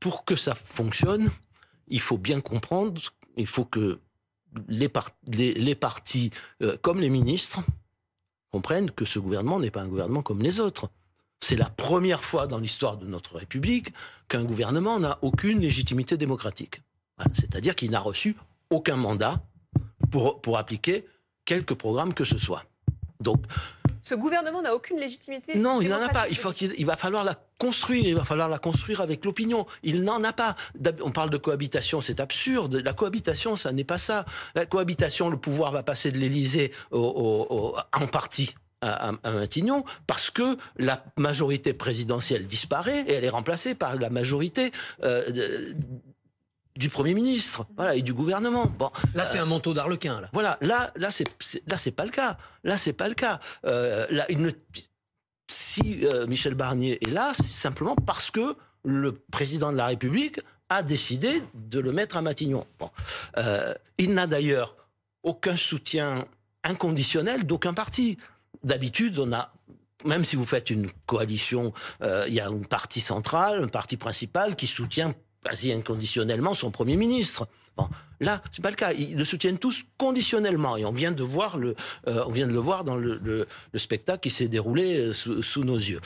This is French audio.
pour que ça fonctionne, il faut bien comprendre, il faut que les, partis, euh, comme les ministres, comprennent que ce gouvernement n'est pas un gouvernement comme les autres. C'est la première fois dans l'histoire de notre République qu'un gouvernement n'a aucune légitimité démocratique. Hein, c'est-à-dire qu'il n'a reçu aucun mandat pour, pour appliquer quelque programme que ce soit. Donc, ce gouvernement n'a aucune légitimité. Non, il n'en a pas. Il, va falloir la construire, il va falloir la construire avec l'opinion. Il n'en a pas. On parle de cohabitation, c'est absurde. La cohabitation, ça n'est pas ça. La cohabitation, le pouvoir va passer de l'Élysée en partie à, Matignon parce que la majorité présidentielle disparaît et elle est remplacée par la majorité euh, du Premier ministre, voilà, et du gouvernement. Bon, là, euh, c'est un manteau d'arlequin. Là. Voilà, là, là, c'est, là, c'est pas le cas. Là, c'est pas le cas. Euh, là, si euh, Michel Barnier est là, c'est simplement parce que le président de la République a décidé de le mettre à Matignon. Bon. il n'a d'ailleurs aucun soutien inconditionnel d'aucun parti. D'habitude, on a même si vous faites une coalition, il y a un parti central, un parti principal qui soutient inconditionnellement son Premier ministre. Bon, là, c'est pas le cas. Ils le soutiennent tous conditionnellement, et on vient de voir le, euh, on vient de le voir dans le, spectacle qui s'est déroulé euh, sous nos yeux.